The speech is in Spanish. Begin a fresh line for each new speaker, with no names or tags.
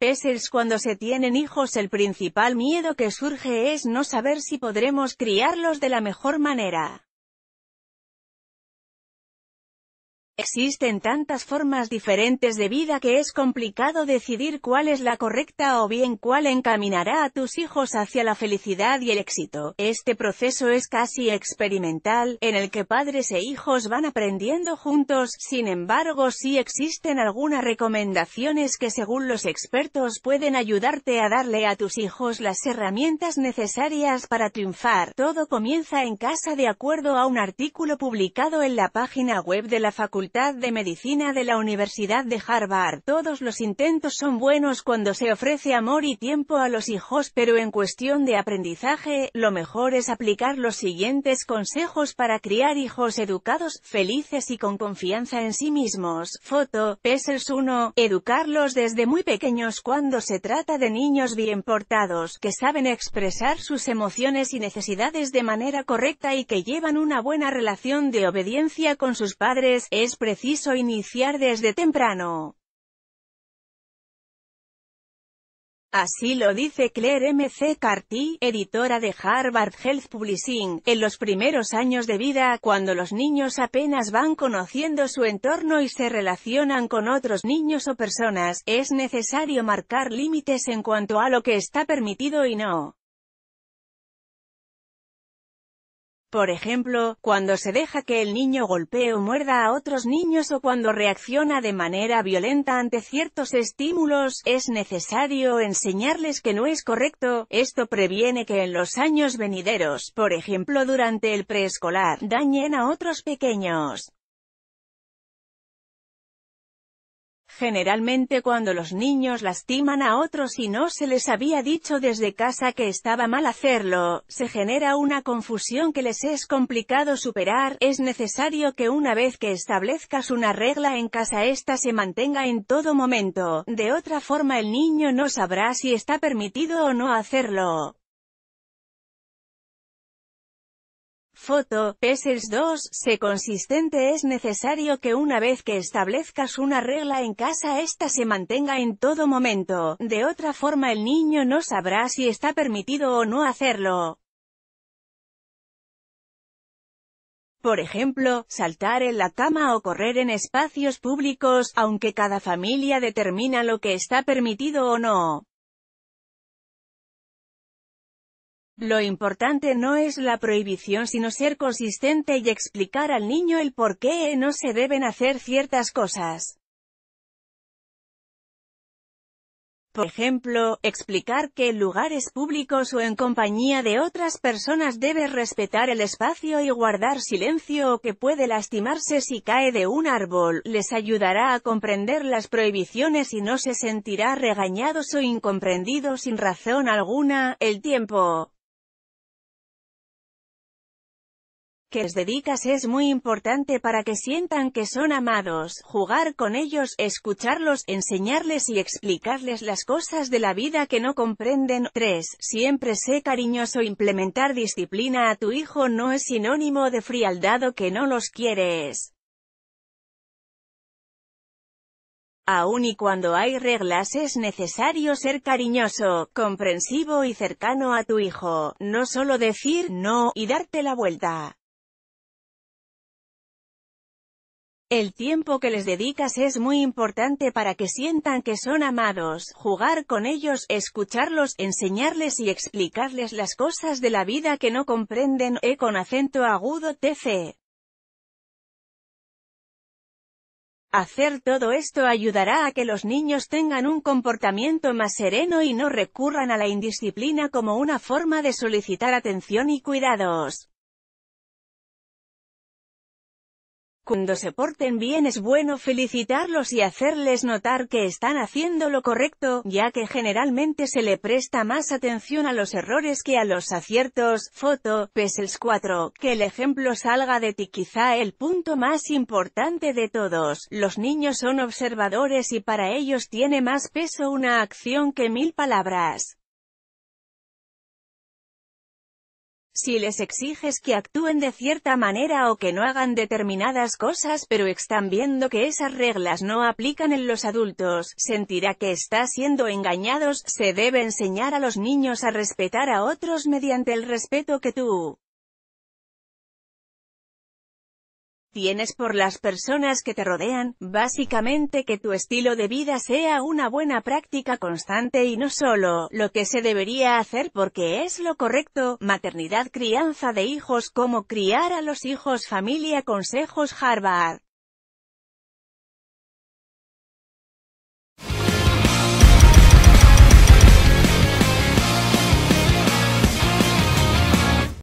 Es Cuando se tienen hijos el principal miedo que surge es no saber si podremos criarlos de la mejor manera. Existen tantas formas diferentes de vida que es complicado decidir cuál es la correcta o bien cuál encaminará a tus hijos hacia la felicidad y el éxito. Este proceso es casi experimental, en el que padres e hijos van aprendiendo juntos, sin embargo sí existen algunas recomendaciones que según los expertos pueden ayudarte a darle a tus hijos las herramientas necesarias para triunfar. Todo comienza en casa de acuerdo a un artículo publicado en la página web de la Facultad de Medicina de la Universidad de Harvard. Todos los intentos son buenos cuando se ofrece amor y tiempo a los hijos, pero en cuestión de aprendizaje, lo mejor es aplicar los siguientes consejos para criar hijos educados, felices y con confianza en sí mismos. Foto, Pessels 1. Educarlos desde muy pequeños cuando se trata de niños bien portados, que saben expresar sus emociones y necesidades de manera correcta y que llevan una buena relación de obediencia con sus padres, es preciso iniciar desde temprano. Así lo dice Claire M. C. Carty, editora de Harvard Health Publishing, en los primeros años de vida, cuando los niños apenas van conociendo su entorno y se relacionan con otros niños o personas, es necesario marcar límites en cuanto a lo que está permitido y no. Por ejemplo, cuando se deja que el niño golpee o muerda a otros niños o cuando reacciona de manera violenta ante ciertos estímulos, es necesario enseñarles que no es correcto, esto previene que en los años venideros, por ejemplo durante el preescolar, dañen a otros pequeños. Generalmente cuando los niños lastiman a otros y no se les había dicho desde casa que estaba mal hacerlo, se genera una confusión que les es complicado superar, es necesario que una vez que establezcas una regla en casa esta se mantenga en todo momento, de otra forma el niño no sabrá si está permitido o no hacerlo. Foto, PESELS 2, se consistente es necesario que una vez que establezcas una regla en casa ésta se mantenga en todo momento, de otra forma el niño no sabrá si está permitido o no hacerlo. Por ejemplo, saltar en la cama o correr en espacios públicos, aunque cada familia determina lo que está permitido o no. Lo importante no es la prohibición sino ser consistente y explicar al niño el por qué no se deben hacer ciertas cosas. Por ejemplo, explicar que en lugares públicos o en compañía de otras personas debe respetar el espacio y guardar silencio o que puede lastimarse si cae de un árbol, les ayudará a comprender las prohibiciones y no se sentirá regañados o incomprendidos sin razón alguna, el tiempo. que les dedicas es muy importante para que sientan que son amados, jugar con ellos, escucharlos, enseñarles y explicarles las cosas de la vida que no comprenden. 3. Siempre sé cariñoso implementar disciplina a tu hijo no es sinónimo de frialdad que no los quieres. Aún y cuando hay reglas es necesario ser cariñoso, comprensivo y cercano a tu hijo, no solo decir no y darte la vuelta. El tiempo que les dedicas es muy importante para que sientan que son amados, jugar con ellos, escucharlos, enseñarles y explicarles las cosas de la vida que no comprenden, e con acento agudo tc. Hacer todo esto ayudará a que los niños tengan un comportamiento más sereno y no recurran a la indisciplina como una forma de solicitar atención y cuidados. Cuando se porten bien es bueno felicitarlos y hacerles notar que están haciendo lo correcto, ya que generalmente se le presta más atención a los errores que a los aciertos. Foto, Pesels 4, que el ejemplo salga de ti quizá el punto más importante de todos. Los niños son observadores y para ellos tiene más peso una acción que mil palabras. Si les exiges que actúen de cierta manera o que no hagan determinadas cosas pero están viendo que esas reglas no aplican en los adultos, sentirá que está siendo engañados, se debe enseñar a los niños a respetar a otros mediante el respeto que tú tienes por las personas que te rodean, básicamente que tu estilo de vida sea una buena práctica constante y no solo lo que se debería hacer porque es lo correcto, maternidad crianza de hijos como criar a los hijos familia consejos Harvard.